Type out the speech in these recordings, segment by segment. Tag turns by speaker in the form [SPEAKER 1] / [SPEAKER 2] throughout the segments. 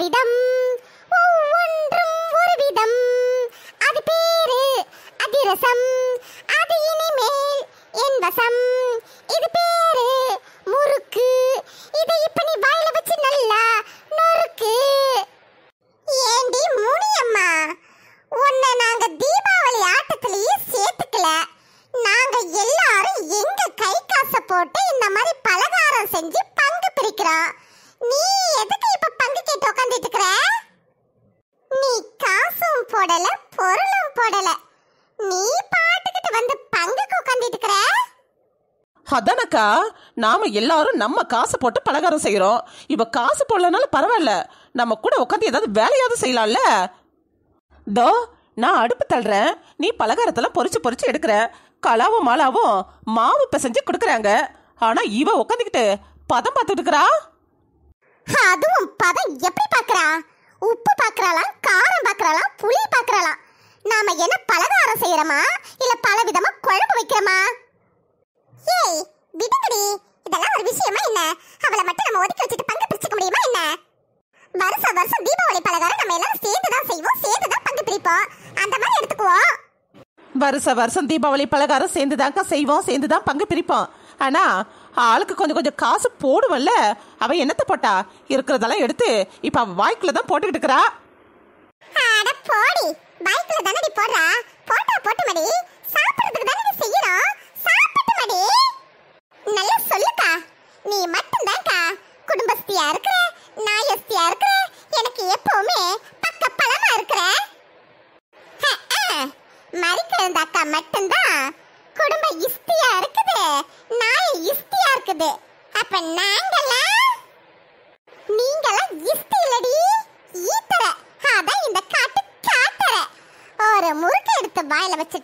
[SPEAKER 1] விதம் ஒவ்வொன்றும் ஒரு விதம் அது பேரு அதிரசம் அது இனிமேல் என் வசம் இது பேரு முறுக்கு இதை இப்ப நீ வாயில வச்சு நல்லா நொறுக்கு ஏண்டி முனியம்மா உன்னை நாங்க தீபாவளி ஆட்டத்திலேயே சேர்த்துக்கல நாங்க எல்லாரும் எங்க கை காசை போட்டு இந்த மாதிரி பலகாரம் செஞ்சு பங்கு பிரிக்கிறோம் நீ எதுக்கு போடல பொருளும் போடல நீ பாட்டுக்கிட்டு வந்து பங்குக்கு உட்காந்துட்டு இருக்கிற
[SPEAKER 2] அதானக்கா நாம எல்லாரும் நம்ம காசு போட்டு பலகாரம் செய்யறோம் இவ காசு போடலனால பரவாயில்ல நம்ம கூட உட்காந்து ஏதாவது வேலையாவது செய்யலாம்ல தோ நான் அடுப்பு தள்ளுறேன் நீ பலகாரத்தெல்லாம் பொறிச்சு பொறிச்சு எடுக்கிற கலாவும் மாலாவும் மாவு பிசைஞ்சு கொடுக்குறாங்க ஆனா இவ உட்காந்துக்கிட்டு பதம் பார்த்துட்டு இருக்கா அதுவும் பதம் எப்படி பாக்குறா உப்பு பார்க்கறாளா காரம் பார்க்கறாளா புளி
[SPEAKER 1] பார்க்கறாளா நாம என்ன பலகாரம் செய்யறோமா இல்ல பல குழம்பு வைக்கிறோமா ஏய் விடுங்கடி இதெல்லாம் ஒரு விஷயமா என்ன அவளை மட்டும் நம்ம ஒதுக்கி வச்சுட்டு பங்கு பிரிச்சுக்க முடியுமா என்ன வருஷ வருஷம் தீபாவளி பலகாரம் நம்ம எல்லாரும் சேர்ந்து தான் செய்வோம் சேர்ந்து தான் பங்கு
[SPEAKER 2] பிரிப்போம் அந்த மாதிரி எடுத்துக்குவோம் வருஷ வருஷம் தீபாவளி பலகாரம் சேர்ந்து செய்வோம் சேர்ந்து தான் பங்கு பிரிப்போம் ஆனால் ஆளுக்கு கொஞ்சம் கொஞ்சம் காசு போடுவல்ல அவ என்னத்த போட்டா இருக்கிறதெல்லாம் எடுத்து இப்ப அவ வாய்க்குள்ளதான் தான் போட்டுக்கிட்டு இருக்கிறா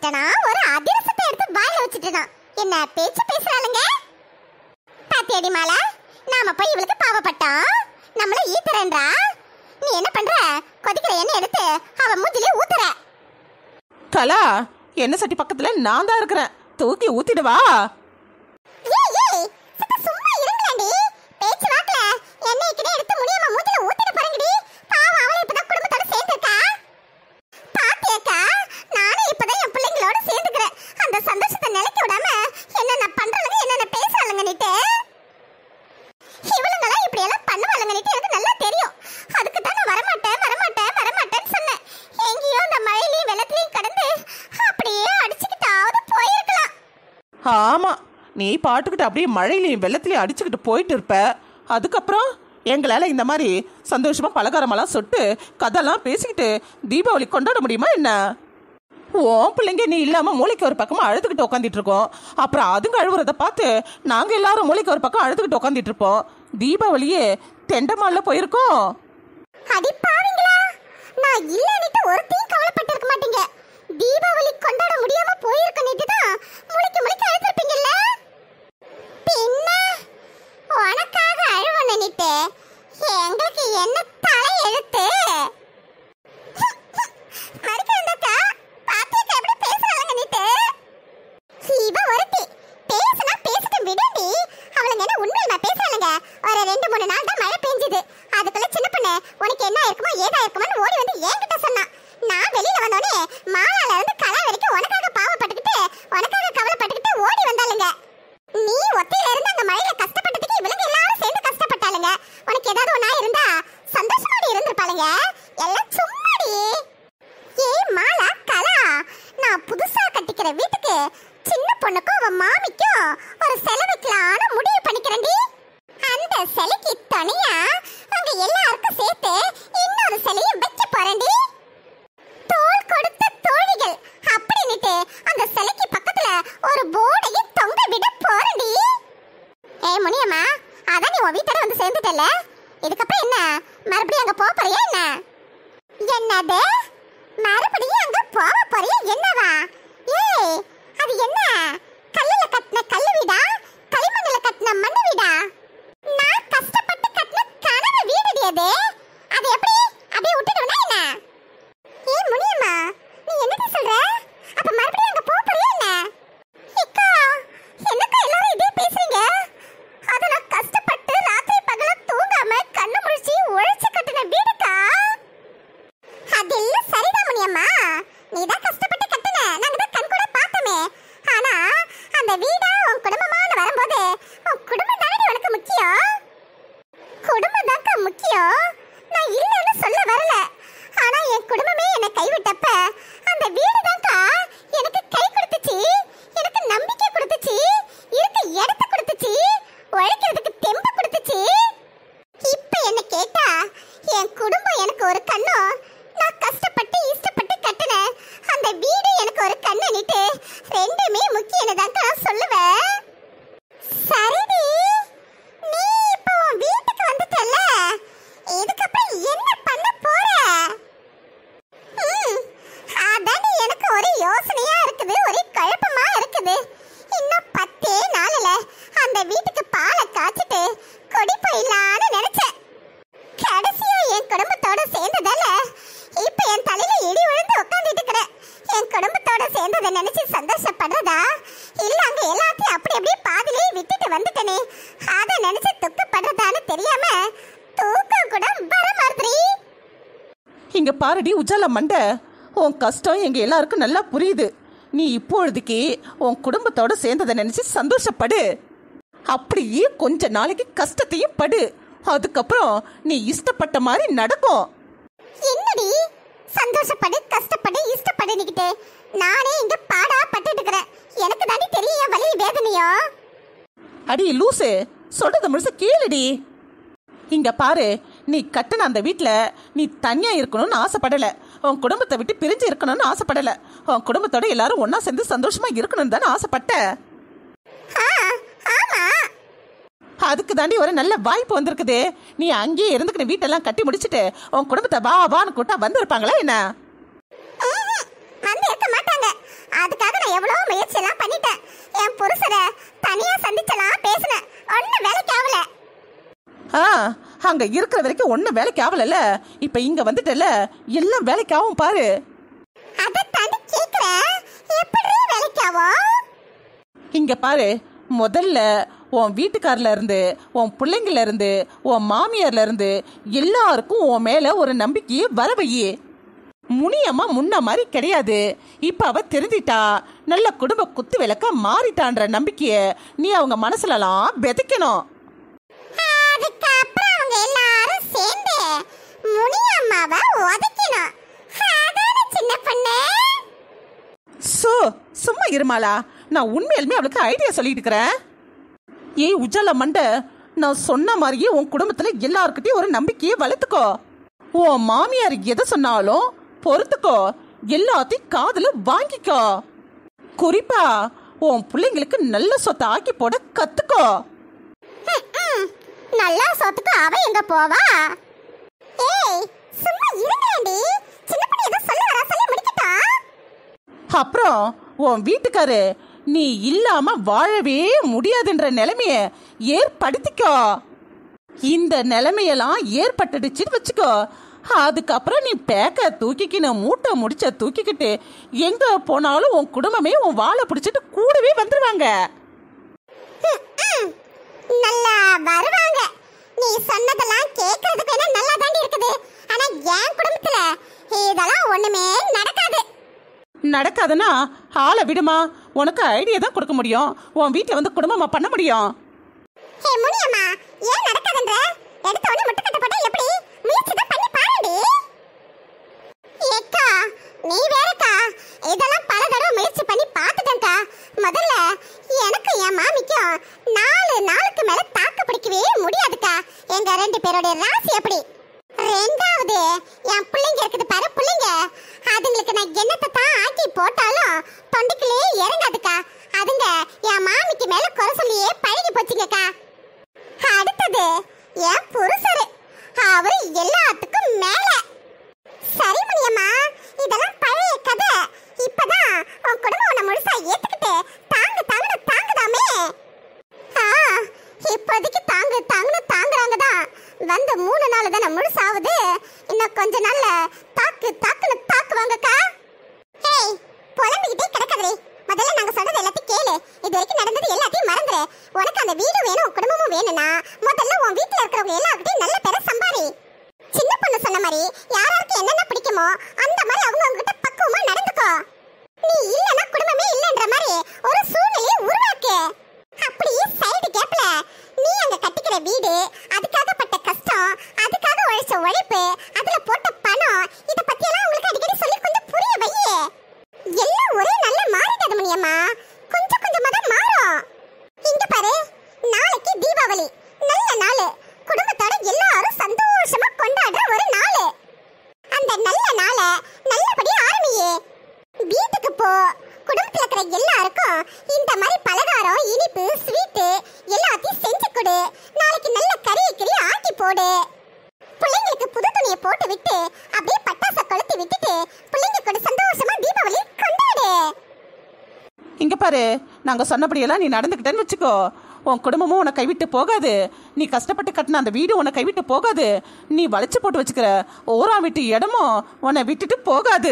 [SPEAKER 1] விட்டுட்டனா ஒரு அதிரசத்தை எடுத்து வாயில வச்சுட்டனா என்ன பேச்சு பேசுறாளுங்க பாத்தியடி மாலா நாம போய் இவளுக்கு பாவப்பட்டோம் நம்மள ஈத்தரன்றா நீ என்ன பண்ற கொதிக்கிற எண்ணெய் எடுத்து அவ மூஞ்சில ஊத்துற
[SPEAKER 2] கலா என்ன சட்டி பக்கத்துல நான் தான் இருக்கிறேன் தூக்கி ஊத்திடுவா ஆமாம் நீ பாட்டுக்கிட்டு அப்படியே மழையிலையும் வெள்ளத்திலையும் அடிச்சுக்கிட்டு போயிட்டு இருப்ப அதுக்கப்புறம் எங்களால் இந்த மாதிரி சந்தோஷமாக பலகாரமெல்லாம் சொட்டு கதெல்லாம் பேசிக்கிட்டு தீபாவளி கொண்டாட முடியுமா என்ன ஓ பிள்ளைங்க நீ இல்லாமல் மூளைக்கு ஒரு பக்கமாக அழுதுகிட்டு உட்காந்துட்டு இருக்கோம் அப்புறம் அதுங்க அழுகுறதை பார்த்து நாங்கள் எல்லாரும் மூளைக்கு ஒரு பக்கம் அழுதுகிட்டு உட்காந்துட்டு இருப்போம் தீபாவளியே தெண்டமாலில் போயிருக்கோம் அடி பாவீங்களா நான் இல்லன்னுட்டு ஒருத்தையும்
[SPEAKER 1] கவலைப்பட்டிருக்க மாட்டீங்க தீபாவளி கொண்டாட முடியாம போயிருக்க நேத்து தான் முழிக்க முழிக்க அழுத்திருப்பீங்கல்ல பின்ன உனக்காக அழுவ நினைத்து எங்களுக்கு என்ன தலை எழுத்து வந்துட்டல இதுக்கப்புறம் என்ன மறுபடியும் அங்க போக போறியா என்ன என்னது மறுபடியும் அங்க போக போறியா என்னவா அந்த வீடா உன் குடும்பமானு வரும்போது உன் குடும்பம் தானே உனக்கு முக்கியம் குடும்பம் தான்க்கா முக்கியம் நான் இல்லைன்னு சொல்ல வரல ஆனா என் குடும்பமே என்னை கைவிட்டப்ப அந்த வீடு தான்க்கா எனக்கு கை கொடுத்துச்சு எனக்கு நம்பிக்கை கொடுத்துச்சு இருக்க இடத்த கொடுத்துச்சு உழைக்கிறதுக்கு தெம்பு கொடுத்துச்சு இப்ப என்ன கேட்டா என் குடும்பம் எனக்கு ஒரு கண்ணும்
[SPEAKER 2] பாருடி உஜால மண்டை உன் கஷ்டம் எங்கள் எல்லாருக்கும் நல்லா புரியுது நீ இப்பொழுதுக்கு உன் குடும்பத்தோட சேர்ந்ததை நினச்சி சந்தோஷப்படு அப்படியே கொஞ்ச நாளைக்கு கஷ்டத்தையும் படு அதுக்கப்புறம் நீ இஷ்டப்பட்ட மாதிரி நடக்கும் என்னடி சந்தோஷப்படு கஷ்டப்படு
[SPEAKER 1] இஷ்டப்படுனிக்கிட்டே நானே இங்க பாடா பட்டுட்டு இருக்கிறேன் எனக்கு தாண்டி தெரியும் என் வலி வேதனையோ
[SPEAKER 2] அடி லூசு சொல்றத முழுச கேளுடி இங்க பாரு நீ கட்டின அந்த வீட்டில் நீ தனியாக இருக்கணும்னு ஆசைப்படலை உன் குடும்பத்தை விட்டு பிரிஞ்சு இருக்கணும்னு ஆசைப்படலை உன் குடும்பத்தோட எல்லாரும் ஒன்றா சேர்ந்து சந்தோஷமாக இருக்கணும்னு தானே ஆசைப்பட்ட அதுக்கு தாண்டி ஒரு நல்ல வாய்ப்பு வந்திருக்குது நீ அங்கேயே இருந்துக்கிற வீட்டெல்லாம் கட்டி முடிச்சுட்டு உன் குடும்பத்தை வா வான்னு கூட்டா வந்திருப்பாங்களா என்ன மாட்டாங்க அங்க இருக்கிற வரைக்கும் ஒன்னும் வேலைக்கு ஆகலல்ல இப்ப இங்க வந்துட்டல எல்லாம் வேலைக்கு ஆகும் பாரு இங்க பாரு முதல்ல உன் வீட்டுக்காரில இருந்து உன் பிள்ளைங்கள இருந்து உன் மாமியார்ல இருந்து எல்லாருக்கும் உன் மேல ஒரு நம்பிக்கையை வரவையே முனியம்மா முன்ன மாதிரி கிடையாது இப்போ அவ தெரிஞ்சிட்டா நல்ல குடும்ப குத்து விளக்க மாறிட்டான்ற நம்பிக்கையை நீ அவங்க மனசுலலாம் விதைக்கணும் துணி அம்மாவை உதைக்கணும் அதான சும்மா இருமாளா நான் உண்மையிலுமே அவளுக்கு ஐடியா சொல்லிட்டு இருக்கிறேன் ஏய் உஜால மண்டை நான் சொன்ன மாதிரியே உன் குடும்பத்துல எல்லாருக்கிட்டையும் ஒரு நம்பிக்கையை வளர்த்துக்கோ உன் மாமியார் எதை சொன்னாலும் பொறுத்துக்கோ எல்லாத்தையும் காதல வாங்கிக்கோ குறிப்பா உன் பிள்ளைங்களுக்கு நல்ல சொத்தை ஆக்கி போட கத்துக்கோ நல்லா சொத்துக்கு அவ எங்க போவா அப்புறம் உன் வீட்டுக்காரு நீ இல்லாம வாழவே முடியாதுன்ற நிலைமைய ஏற்படுத்திக்கோ இந்த நிலைமையெல்லாம் ஏற்பட்டுடுச்சுன்னு வச்சுக்கோ அதுக்கப்புறம் நீ பேக்க தூக்கிக்கணும் மூட்டை முடிச்ச தூக்கிக்கிட்டு எங்க போனாலும் உன் குடும்பமே உன் வாழை பிடிச்சிட்டு கூடவே வந்துருவாங்க
[SPEAKER 1] ஒண்ணுமே நடக்காது
[SPEAKER 2] நடக்காதுன்னா ஆளை விடுமா உனக்கு ஐடியா தான் கொடுக்க முடியும் உன் வீட்டை வந்து குடும்பமா பண்ண முடியும் ஹே முனியம்மா ஏன் நடக்காதுன்ற எடுத்த
[SPEAKER 1] உடனே முட்டை கட்ட போட்டா எப்படி முயற்சி தான் பண்ணி பாருடி ஏக்கா நீ வேறக்கா இதெல்லாம் பல தடவை முயற்சி பண்ணி பார்த்துட்டேன்க்கா முதல்ல எனக்கு என் மாமிக்கும் நாலு நாளுக்கு மேல தாக்கு பிடிக்கவே முடியாதுக்கா எங்க ரெண்டு பேரோட ராசி எப்படி புருஷரு அவர் எல்லாத்துக்கும் இது வரைக்கும் நடந்தது எல்லாத்தையும் மறந்துரு உனக்கு அந்த வீடு வேணும் குடும்பமும் வேணும்னா முதல்ல உன் வீட்டுல இருக்கிறவங்க எல்லார்கிட்டையும் நல்ல பேரை சம்பாதி சின்ன பொண்ணு சொன்ன மாதிரி யாராருக்கு என்னென்ன பிடிக்குமோ அந்த மாதிரி அவங்க அவங்க கிட்ட பக்குவமா நடந்துக்கோ நீ இல்லைன்னா குடும்பமே இல்லைன்ற மாதிரி ஒரு சூழ்நிலையை உருவாக்கு அப்படி சைடு கேப்ல நீ அங்க கட்டிக்கிற வீடு அதுக்காகப்பட்ட கஷ்டம் அதுக்காக உழைச்ச உழைப்பு அது ஸ்வீட்டு எல்லாத்தையும் செஞ்சு கொடு நாளைக்கு நல்ல கறி கறி ஆக்கி போடு பிள்ளைங்களுக்கு புது துணியை போட்டு விட்டு அப்படியே பட்டாச கொளுத்தி விட்டுட்டு பிள்ளைங்க கூட சந்தோஷமா
[SPEAKER 2] தீபாவளி கொண்டாடு இங்க பாரு நாங்க சொன்னபடியெல்லாம் நீ நடந்துக்கிட்டேன்னு வச்சுக்கோ உன் குடும்பமும் உன்னை கைவிட்டு போகாது நீ கஷ்டப்பட்டு கட்டின அந்த வீடு உன்னை கைவிட்டு போகாது நீ வளைச்சு போட்டு வச்சுக்கிற ஓரா விட்டு இடமும் உன்னை விட்டுட்டு போகாது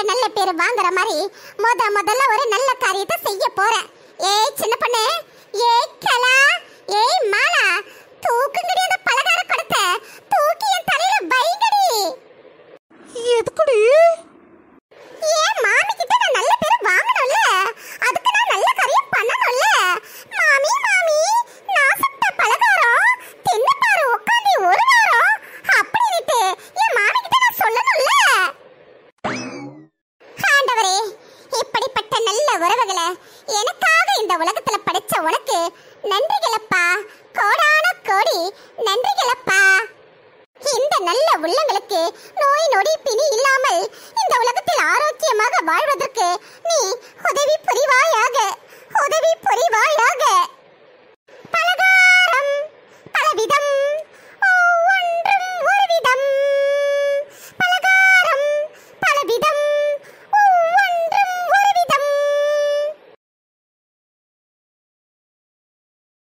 [SPEAKER 1] கிட்ட நல்ல பேர் வாங்குற மாதிரி முத முதல்ல ஒரு நல்ல காரியத்தை செய்ய போறேன் ஏய் சின்ன பொண்ணு ஏய் கலா ஏய் மாலா தூக்குங்கடி அந்த பலகார குடத்தை தூக்கி என் தலையில பைங்கடி எதுக்குடி நொடி பிணி இல்லாமல் இந்த உலகத்தில் ஆரோக்கியமாக வாழ்வதற்கு நீ உதவி புரிவாயாக உதவி புரிவாயாக